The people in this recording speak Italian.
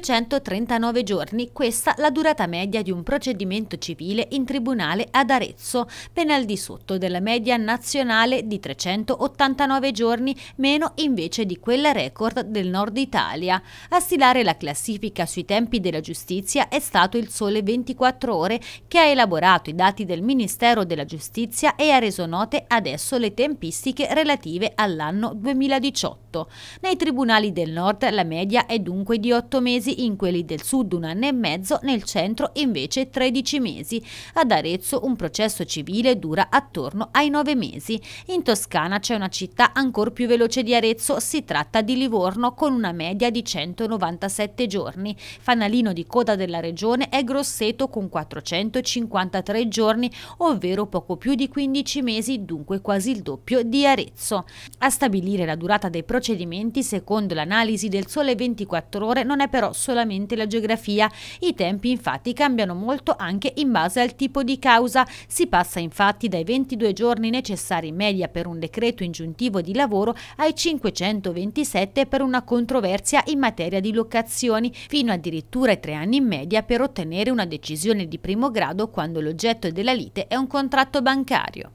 239 giorni, questa la durata media di un procedimento civile in tribunale ad Arezzo, ben al di sotto della media nazionale di 389 giorni, meno invece di quella record del nord Italia. A stilare la classifica sui tempi della giustizia è stato il Sole 24 Ore, che ha elaborato i dati del Ministero della Giustizia e ha reso note adesso le tempistiche relative all'anno 2018. 2008. Nei tribunali del nord la media è dunque di 8 mesi, in quelli del sud un anno e mezzo, nel centro invece 13 mesi. Ad Arezzo un processo civile dura attorno ai 9 mesi. In Toscana c'è una città ancora più veloce di Arezzo, si tratta di Livorno con una media di 197 giorni. Fanalino di coda della regione è Grosseto con 453 giorni, ovvero poco più di 15 mesi, dunque quasi il doppio di Arezzo. A stabilire la durata dei processi procedimenti, secondo l'analisi del Sole 24 Ore, non è però solamente la geografia. I tempi infatti cambiano molto anche in base al tipo di causa. Si passa infatti dai 22 giorni necessari in media per un decreto ingiuntivo di lavoro ai 527 per una controversia in materia di locazioni, fino addirittura ai tre anni in media per ottenere una decisione di primo grado quando l'oggetto della lite è un contratto bancario.